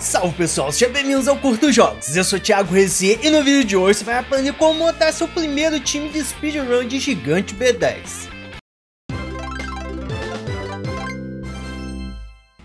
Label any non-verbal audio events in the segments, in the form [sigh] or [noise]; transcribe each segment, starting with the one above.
Salve pessoal, sejam bem-vindos ao Curto Jogos, eu sou Thiago Rezier e no vídeo de hoje você vai aprender como montar seu primeiro time de speedrun de Gigante B10.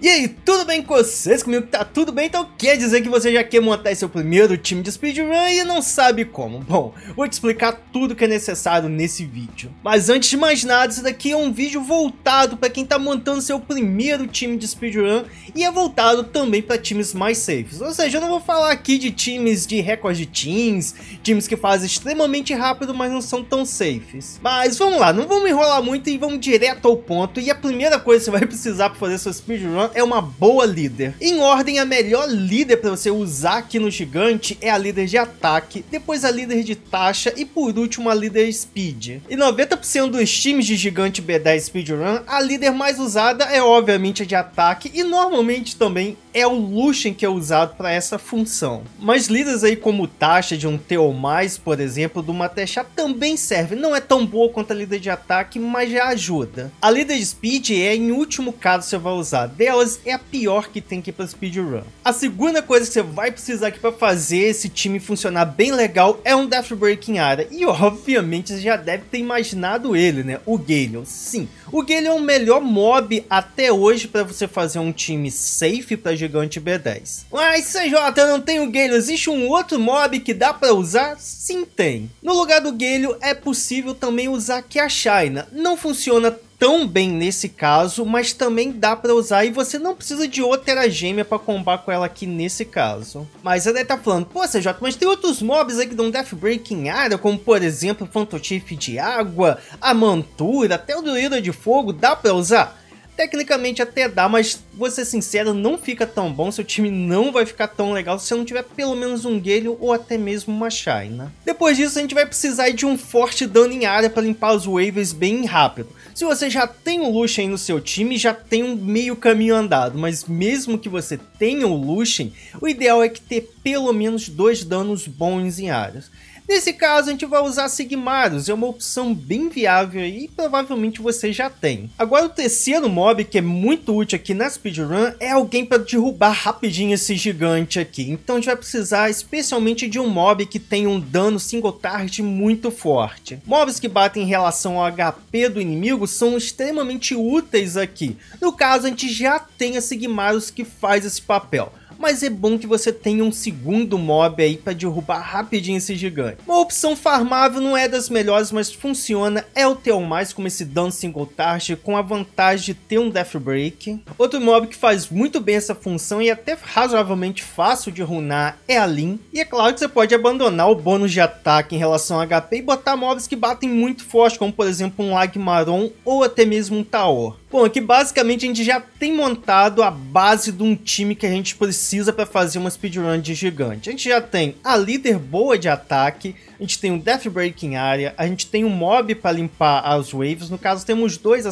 E aí, tudo bem com vocês? Comigo tá tudo bem? Então quer dizer que você já quer montar seu primeiro time de speedrun e não sabe como? Bom, vou te explicar tudo que é necessário nesse vídeo. Mas antes de mais nada, isso daqui é um vídeo voltado para quem tá montando seu primeiro time de speedrun e é voltado também para times mais safes. Ou seja, eu não vou falar aqui de times de recorde de teams, times que fazem extremamente rápido, mas não são tão safes. Mas vamos lá, não vamos enrolar muito e vamos direto ao ponto. E a primeira coisa que você vai precisar para fazer seu speedrun é uma boa líder. Em ordem, a melhor líder para você usar aqui no gigante é a líder de ataque, depois a líder de taxa e por último a líder speed. E 90% dos times de gigante B10 Speedrun, a líder mais usada é obviamente a de ataque e normalmente também é o Lucian que é usado para essa função. Mas líderes aí como taxa de um T ou mais, por exemplo, do Matechá também serve. Não é tão boa quanto a líder de ataque, mas já ajuda. A líder de speed é em último caso você vai usar. dela é a pior que tem que ir speedrun. A segunda coisa que você vai precisar aqui para fazer esse time funcionar bem legal é um Death Break em área. E obviamente você já deve ter imaginado ele, né? O Galeon. Sim, o Galeon é o melhor mob até hoje para você fazer um time safe para Gigante B10. Mas CJ, eu não tenho Galeon. Existe um outro mob que dá para usar? Sim, tem. No lugar do Galeon é possível também usar aqui a China. Não funciona tão bem nesse caso, mas também dá para usar e você não precisa de outra gêmea para combar com ela aqui nesse caso. Mas ela tá falando, pô CJ, mas tem outros mobs aí que dão death break em área, como por exemplo o Fantotif de água, a Mantura, até o Druida de fogo, dá para usar? Tecnicamente até dá, mas vou ser sincero, não fica tão bom, seu time não vai ficar tão legal se não tiver pelo menos um Galho ou até mesmo uma Shine. Né? Depois disso, a gente vai precisar de um forte dano em área para limpar os waivers bem rápido. Se você já tem o Lucian no seu time, já tem um meio caminho andado, mas mesmo que você tenha o Lucian, o ideal é que ter pelo menos dois danos bons em áreas. Nesse caso, a gente vai usar Sigmarus, é uma opção bem viável e provavelmente você já tem. Agora, o terceiro mob, que é muito útil aqui na speedrun, é alguém para derrubar rapidinho esse gigante aqui. Então, a gente vai precisar especialmente de um mob que tenha um dano single target muito forte. Mobs que batem em relação ao HP do inimigo são extremamente úteis aqui. No caso, a gente já tem a Sigmarus que faz esse papel mas é bom que você tenha um segundo mob aí para derrubar rapidinho esse gigante. Uma opção farmável não é das melhores, mas funciona, é o teu mais como esse dano single target, com a vantagem de ter um death break. Outro mob que faz muito bem essa função e até razoavelmente fácil de runar é a Lin. E é claro que você pode abandonar o bônus de ataque em relação a HP e botar mobs que batem muito forte, como por exemplo um Lagmaron ou até mesmo um Taor. Bom, aqui basicamente a gente já tem montado a base de um time que a gente precisa para fazer uma speedrun de gigante. A gente já tem a líder boa de ataque, a gente tem um Death em área, a gente tem um mob para limpar as waves, no caso temos dois, a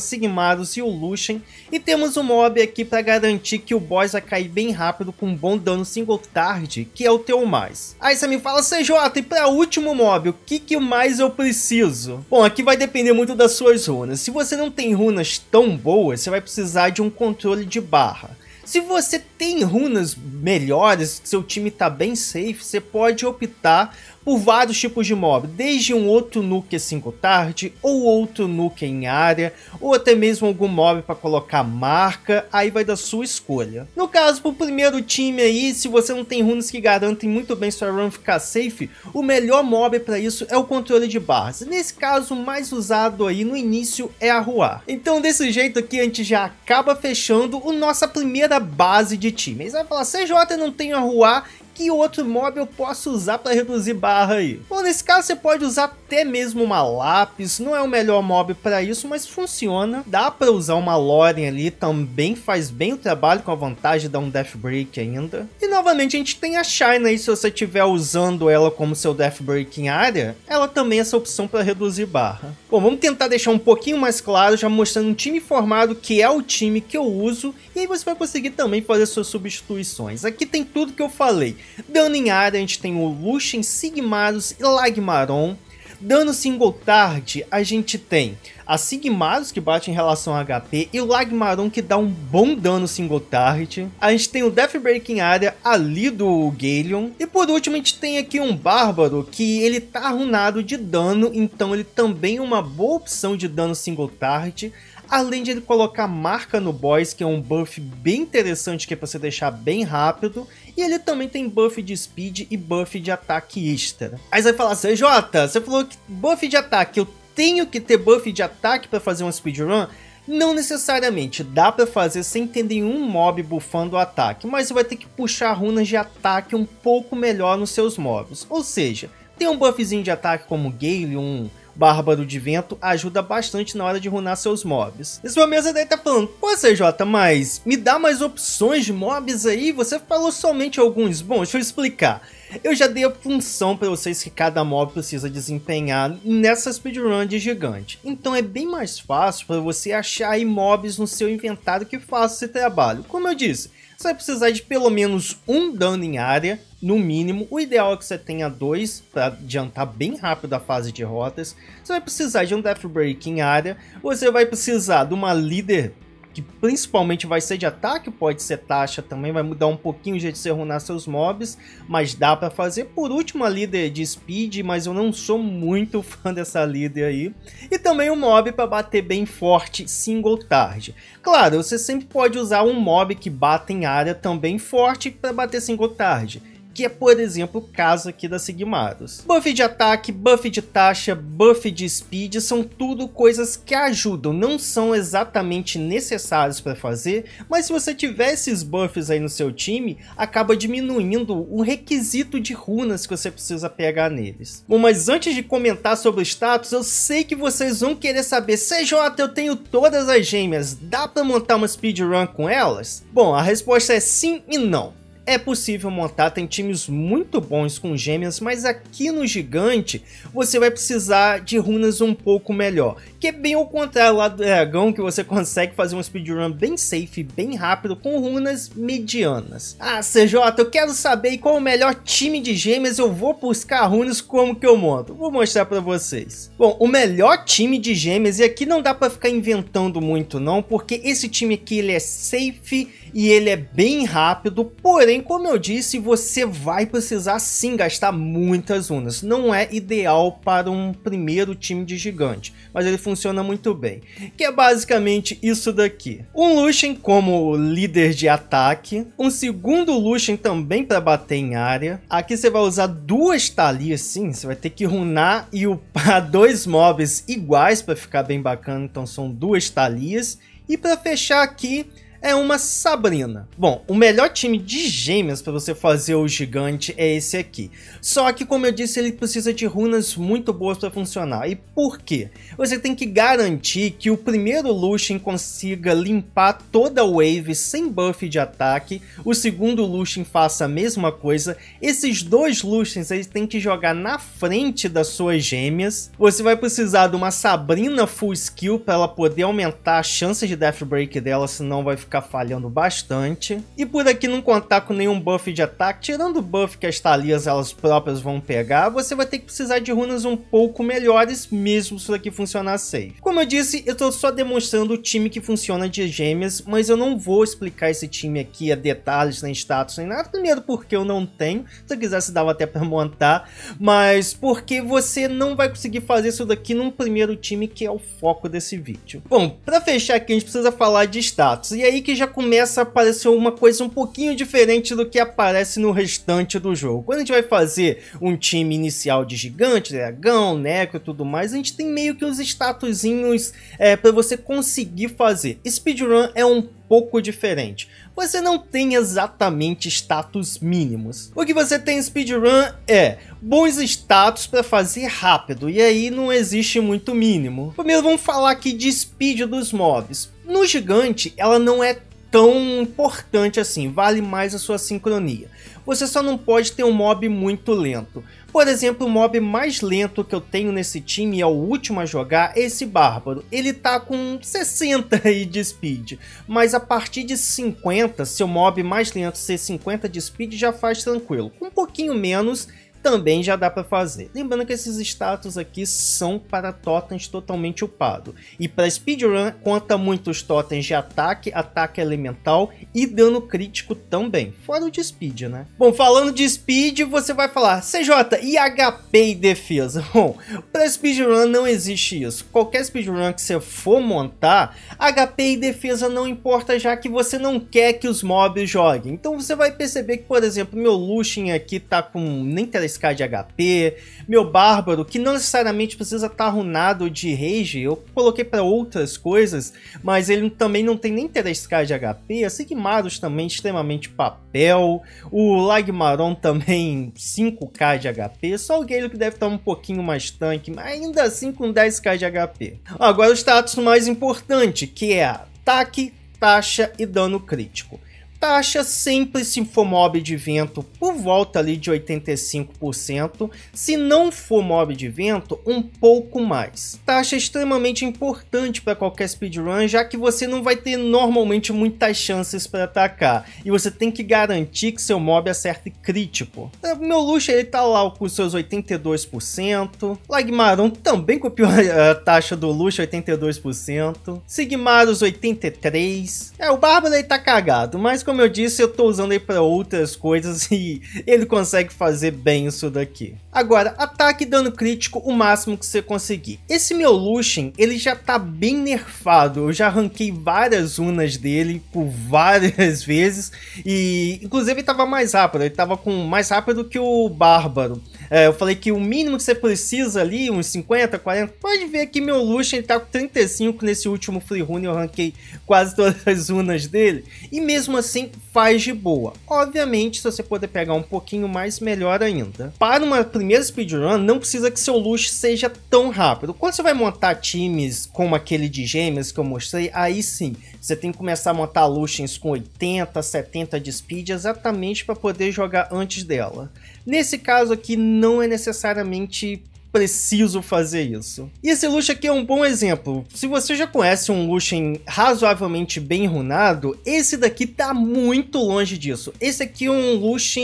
e o Lucian, e temos um mob aqui para garantir que o boss vai cair bem rápido com um bom dano single target, que é o teu mais. Aí você me fala, CJ, e para último mob, o que, que mais eu preciso? Bom, aqui vai depender muito das suas runas, se você não tem runas tão boas, você vai precisar de um controle de barra. Se você tem runas melhores, seu time está bem safe, você pode optar por vários tipos de mob, desde um outro nuke 5 tarde, ou outro nuke em área, ou até mesmo algum mob para colocar marca, aí vai da sua escolha. No caso, pro primeiro time aí, se você não tem runes que garantem muito bem sua run ficar safe, o melhor mob para isso é o controle de barras. Nesse caso, o mais usado aí no início é a rua. Então desse jeito aqui a gente já acaba fechando o nossa primeira base de times. Vai falar, CJ não tem a rua que outro mob eu posso usar para reduzir barra aí? Bom, nesse caso você pode usar até mesmo uma lápis, não é o melhor mob para isso, mas funciona. Dá para usar uma Loren ali, também faz bem o trabalho com a vantagem de dar um Death Break ainda. E novamente a gente tem a Shine aí, se você estiver usando ela como seu Death Break em área, ela também é essa opção para reduzir barra. Bom, vamos tentar deixar um pouquinho mais claro, já mostrando um time formado, que é o time que eu uso, e aí você vai conseguir também fazer suas substituições. Aqui tem tudo que eu falei. Dano em área a gente tem o Lucian, Sigmarus e Lagmaron. Dano single target a gente tem a Sigmarus que bate em relação a HP e o Lagmaron que dá um bom dano single target. A gente tem o Deathbreak em área ali do Galeon. E por último a gente tem aqui um Bárbaro que ele tá runado de dano, então ele também é uma boa opção de dano single target Além de ele colocar marca no boss, que é um buff bem interessante que é para você deixar bem rápido. E ele também tem buff de speed e buff de ataque extra. Aí você vai falar assim, Jota, você falou que buff de ataque, eu tenho que ter buff de ataque para fazer um speedrun? Não necessariamente, dá para fazer sem ter nenhum mob bufando o ataque, mas você vai ter que puxar runas de ataque um pouco melhor nos seus mobs. Ou seja, tem um buffzinho de ataque como Gale, um Bárbaro de Vento ajuda bastante na hora de runar seus mobs. E sua mesa daí tá falando, pô CJ, tá mas me dá mais opções de mobs aí? Você falou somente alguns. Bom, deixa eu explicar. Eu já dei a função para vocês que cada mob precisa desempenhar nessa speedrun de gigante. Então é bem mais fácil para você achar aí mobs no seu inventário que façam esse trabalho. Como eu disse, você vai precisar de pelo menos um dano em área, no mínimo. O ideal é que você tenha dois para adiantar bem rápido a fase de rotas. Você vai precisar de um Death Break em área. Você vai precisar de uma líder que principalmente vai ser de ataque, pode ser taxa também, vai mudar um pouquinho o jeito de você runar seus mobs, mas dá para fazer. Por último, a líder de speed, mas eu não sou muito [laughs] fã dessa líder aí. E também um mob para bater bem forte single target. Claro, você sempre pode usar um mob que bata em área também forte para bater single target que é, por exemplo, o caso aqui da Sigmaros. Buff de ataque, buff de taxa, buff de speed são tudo coisas que ajudam, não são exatamente necessários para fazer, mas se você tiver esses buffs aí no seu time, acaba diminuindo o requisito de runas que você precisa pegar neles. Bom, mas antes de comentar sobre o status, eu sei que vocês vão querer saber, CJ, eu tenho todas as gêmeas, dá para montar uma speedrun com elas? Bom, a resposta é sim e não. É possível montar, tem times muito bons com gêmeas, mas aqui no gigante você vai precisar de runas um pouco melhor. Que é bem ao contrário lá do dragão, que você consegue fazer um speedrun bem safe, bem rápido, com runas medianas. Ah, CJ, eu quero saber qual o melhor time de gêmeas, eu vou buscar runas como que eu monto. Vou mostrar pra vocês. Bom, o melhor time de gêmeas, e aqui não dá pra ficar inventando muito não, porque esse time aqui ele é safe, e ele é bem rápido, porém, como eu disse, você vai precisar sim gastar muitas runas. Não é ideal para um primeiro time de gigante, mas ele funciona muito bem. Que é basicamente isso daqui. Um Lucian como líder de ataque, um segundo Lucian também para bater em área. Aqui você vai usar duas talias sim, você vai ter que runar e upar [laughs] dois mobs iguais para ficar bem bacana, então são duas talias. E para fechar aqui, é uma Sabrina. Bom, o melhor time de gêmeas para você fazer o gigante é esse aqui. Só que, como eu disse, ele precisa de runas muito boas para funcionar. E por quê? Você tem que garantir que o primeiro Luchin consiga limpar toda a wave sem buff de ataque, o segundo Luchin faça a mesma coisa. Esses dois Luchins eles têm que jogar na frente das suas gêmeas. Você vai precisar de uma Sabrina full skill para ela poder aumentar a chance de death break dela, senão vai ficar ficar falhando bastante. E por aqui não contar com nenhum buff de ataque, tirando o buff que as Thalias elas próprias vão pegar, você vai ter que precisar de runas um pouco melhores, mesmo se isso aqui funcionar safe. Como eu disse, eu estou só demonstrando o time que funciona de gêmeas, mas eu não vou explicar esse time aqui a detalhes, nem status, nem nada. Primeiro porque eu não tenho, se eu quisesse dava até para montar, mas porque você não vai conseguir fazer isso daqui num primeiro time que é o foco desse vídeo. Bom, para fechar aqui a gente precisa falar de status, e aí que já começa a aparecer uma coisa um pouquinho diferente do que aparece no restante do jogo. Quando a gente vai fazer um time inicial de gigante, dragão, necro e tudo mais, a gente tem meio que os statuzinhos é, para você conseguir fazer. Speedrun é um pouco diferente. Você não tem exatamente status mínimos. O que você tem em speedrun é bons status para fazer rápido, e aí não existe muito mínimo. Primeiro vamos falar aqui de speed dos mobs. No gigante, ela não é tão importante assim, vale mais a sua sincronia. Você só não pode ter um mob muito lento. Por exemplo, o mob mais lento que eu tenho nesse time e é o último a jogar é esse Bárbaro. Ele tá com 60 de speed, mas a partir de 50, seu mob mais lento ser 50 de speed já faz tranquilo. Com um pouquinho menos, também já dá para fazer. Lembrando que esses status aqui são para totens totalmente upado. E para speedrun conta muito os totens de ataque, ataque elemental e dano crítico também, fora o de speed, né? Bom, falando de speed, você vai falar CJ e HP e defesa. [laughs] Bom, para speedrun não existe isso. Qualquer speedrun que você for montar, HP e defesa não importa já que você não quer que os mobs joguem. Então você vai perceber que, por exemplo, meu Lucian aqui tá com nem 10k de HP, meu bárbaro, que não necessariamente precisa estar tá runado de rage, eu coloquei para outras coisas, mas ele também não tem nem 3k de HP, a Sigmarus também é extremamente papel, o Lagmaron também 5k de HP, só o Gale que deve estar tá um pouquinho mais tanque, mas ainda assim com 10k de HP. Agora o status mais importante, que é ataque, taxa e dano crítico taxa sempre se for mob de vento por volta ali de 85%, se não for mob de vento, um pouco mais. Taxa extremamente importante para qualquer speedrun, já que você não vai ter normalmente muitas chances para atacar, e você tem que garantir que seu mob acerte crítico. É, meu luxo ele tá lá com seus 82%, Lagmaron também copiou a taxa do luxo 82%, Sigmaros 83%, é, o Bárbaro ele tá cagado, mas como como eu disse, eu estou usando ele para outras coisas [laughs] e ele consegue fazer bem isso daqui. Agora, ataque e dano crítico o máximo que você conseguir. Esse meu Lucian, ele já tá bem nerfado, eu já arranquei várias unas dele por várias [laughs] vezes e inclusive ele tava mais rápido, ele tava com mais rápido que o Bárbaro. É, eu falei que o mínimo que você precisa ali, uns 50, 40, pode ver que meu Lucian ele tá com 35 nesse último free run, eu arranquei quase todas as unas dele e mesmo assim faz de boa. Obviamente, se você puder pegar um pouquinho mais, melhor ainda. Para uma primeira speedrun, não precisa que seu luxo seja tão rápido. Quando você vai montar times como aquele de gêmeos que eu mostrei, aí sim, você tem que começar a montar luxos com 80, 70 de speed exatamente para poder jogar antes dela. Nesse caso aqui, não é necessariamente preciso fazer isso. E esse luxo aqui é um bom exemplo. Se você já conhece um luxo razoavelmente bem runado, esse daqui tá muito longe disso. Esse aqui é um luxo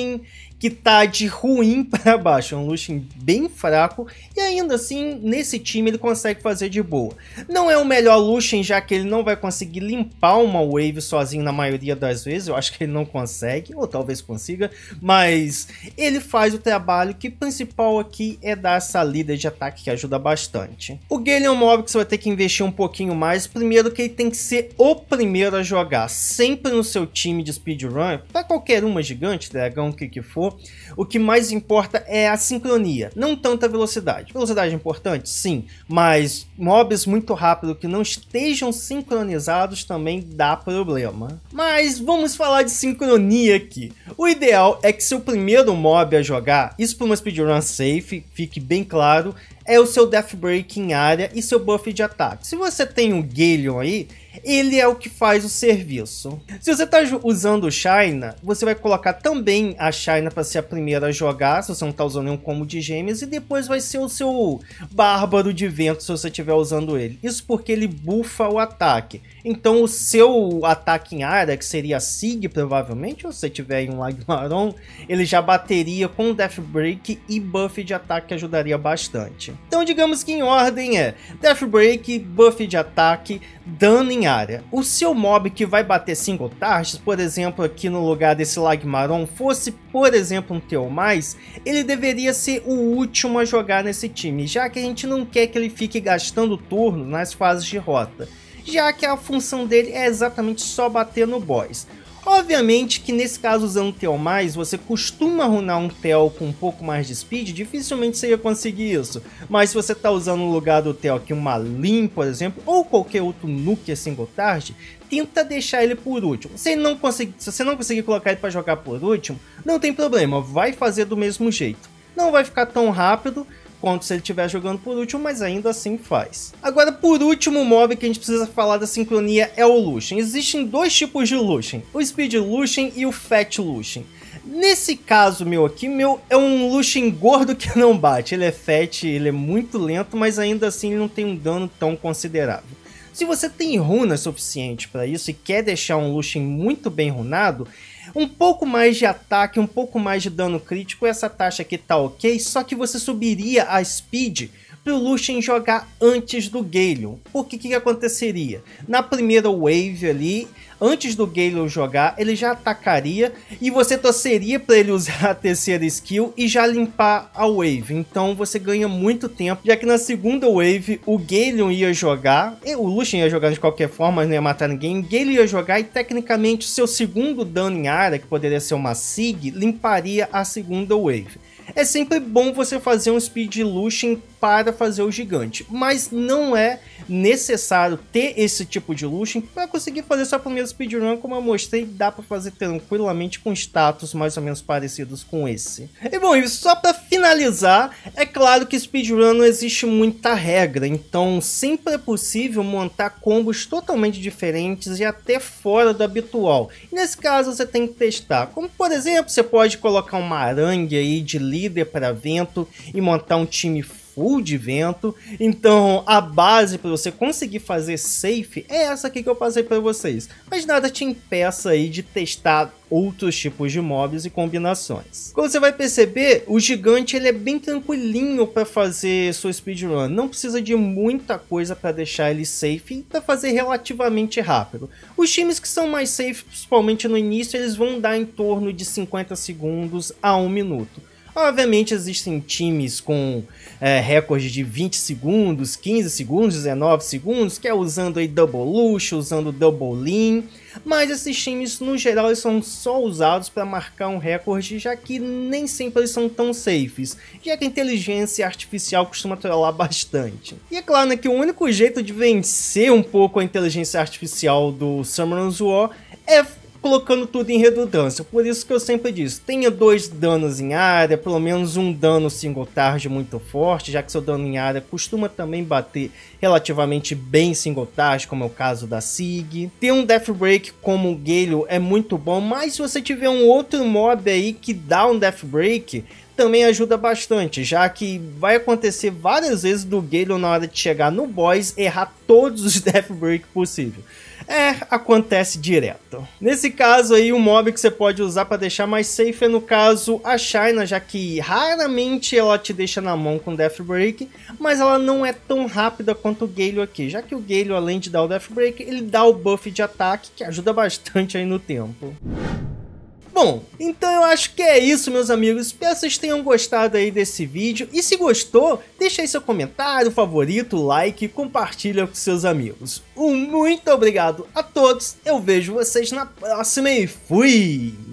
que tá de ruim [laughs] para baixo, é um Lushin bem fraco e ainda assim nesse time ele consegue fazer de boa. Não é o melhor Lushin, já que ele não vai conseguir limpar uma wave sozinho na maioria das vezes, eu acho que ele não consegue, ou talvez consiga, mas ele faz o trabalho que principal aqui é dar essa lida de ataque que ajuda bastante. O Galeon você vai ter que investir um pouquinho mais, primeiro que ele tem que ser o primeiro a jogar, sempre no seu time de speedrun, para qualquer uma gigante, dragão, o que que for, o que mais importa é a sincronia, não tanta velocidade. Velocidade é importante, sim, mas mobs muito rápido que não estejam sincronizados também dá problema. Mas vamos falar de sincronia aqui. O ideal é que seu primeiro mob a jogar, isso para uma speedrun safe, fique bem claro, é o seu death break em área e seu buff de ataque. Se você tem um Galeon aí, ele é o que faz o serviço. Se você está usando China, você vai colocar também a China para ser a primeira a jogar, se você não está usando nenhum combo de gêmeos, e depois vai ser o seu bárbaro de vento se você estiver usando ele. Isso porque ele bufa o ataque. Então o seu ataque em área, que seria a SIG provavelmente, ou se tiver em um Lagmaron, ele já bateria com Death Break e buff de ataque que ajudaria bastante. Então digamos que em ordem é Death Break, buff de ataque, dano em em área. O seu mob que vai bater single targets, por exemplo, aqui no lugar desse Lagmaron, fosse, por exemplo, um mais, ele deveria ser o último a jogar nesse time, já que a gente não quer que ele fique gastando turno nas fases de rota, já que a função dele é exatamente só bater no boss. Obviamente que nesse caso usando tel mais, você costuma runar um tel com um pouco mais de speed, dificilmente você ia conseguir isso. Mas se você está usando no lugar do tel aqui uma Lin, por exemplo, ou qualquer outro nuke single target, tenta deixar ele por último. Se, não conseguir, se você não conseguir colocar ele para jogar por último, não tem problema, vai fazer do mesmo jeito. Não vai ficar tão rápido, quanto se ele estiver jogando por último, mas ainda assim faz. Agora, por último, o mob que a gente precisa falar da sincronia é o Lucian. Existem dois tipos de Lucian, o Speed Lucian e o Fat Lucian. Nesse caso meu aqui, meu é um Lucian gordo que não bate, ele é fat, ele é muito lento, mas ainda assim ele não tem um dano tão considerável. Se você tem runas suficiente para isso e quer deixar um Lucian muito bem runado, um pouco mais de ataque, um pouco mais de dano crítico, essa taxa aqui tá ok, só que você subiria a speed pro Lucian jogar antes do Galeon. Porque que que aconteceria? Na primeira wave ali, antes do Galeon jogar, ele já atacaria e você torceria para ele usar a terceira skill e já limpar a wave. Então você ganha muito tempo, já que na segunda wave o Galeon ia jogar, o Lucian ia jogar de qualquer forma, mas não ia matar ninguém, Galeon ia jogar e tecnicamente o seu segundo dano em área, que poderia ser uma SIG, limparia a segunda wave. É sempre bom você fazer um speed Lucian para fazer o gigante. Mas não é necessário ter esse tipo de luxo para conseguir fazer sua primeira speedrun, como eu mostrei, dá para fazer tranquilamente com status mais ou menos parecidos com esse. E bom, e só para finalizar, é claro que speedrun não existe muita regra, então sempre é possível montar combos totalmente diferentes e até fora do habitual. E nesse caso você tem que testar, como por exemplo, você pode colocar uma aranha aí de líder para vento e montar um time full de vento. Então a base para você conseguir fazer safe é essa aqui que eu passei para vocês. Mas nada te impeça aí de testar outros tipos de mobs e combinações. Como você vai perceber, o gigante ele é bem tranquilinho para fazer sua speedrun, não precisa de muita coisa para deixar ele safe e para fazer relativamente rápido. Os times que são mais safe, principalmente no início, eles vão dar em torno de 50 segundos a 1 minuto. Obviamente existem times com é, recorde de 20 segundos, 15 segundos, 19 segundos, que é usando aí Double Lush, usando Double Lean, mas esses times no geral eles são só usados para marcar um recorde, já que nem sempre eles são tão safes, já que a inteligência artificial costuma trollar bastante. E é claro né, que o único jeito de vencer um pouco a inteligência artificial do Summoners War é colocando tudo em redundância. Por isso que eu sempre disse, tenha dois danos em área, pelo menos um dano single target muito forte, já que seu dano em área costuma também bater relativamente bem single target, como é o caso da SIG. Ter um Death Break como o Galeo é muito bom, mas se você tiver um outro mob aí que dá um Death Break, também ajuda bastante, já que vai acontecer várias vezes do Galeo na hora de chegar no boss errar todos os [laughs] Death Break possível. É, acontece direto. Nesse caso aí, o mob que você pode usar para deixar mais safe é no caso a China, já que raramente ela te deixa na mão com Death Break, mas ela não é tão rápida quanto o Galio aqui, já que o Galio além de dar o Death Break, ele dá o buff de ataque que ajuda [laughs] bastante aí no tempo. Bom, então eu acho que é isso, meus amigos. Espero que vocês tenham gostado aí desse vídeo. E se gostou, deixa aí seu comentário, favorito, like e compartilha com seus amigos. Um muito obrigado a todos. Eu vejo vocês na próxima e fui!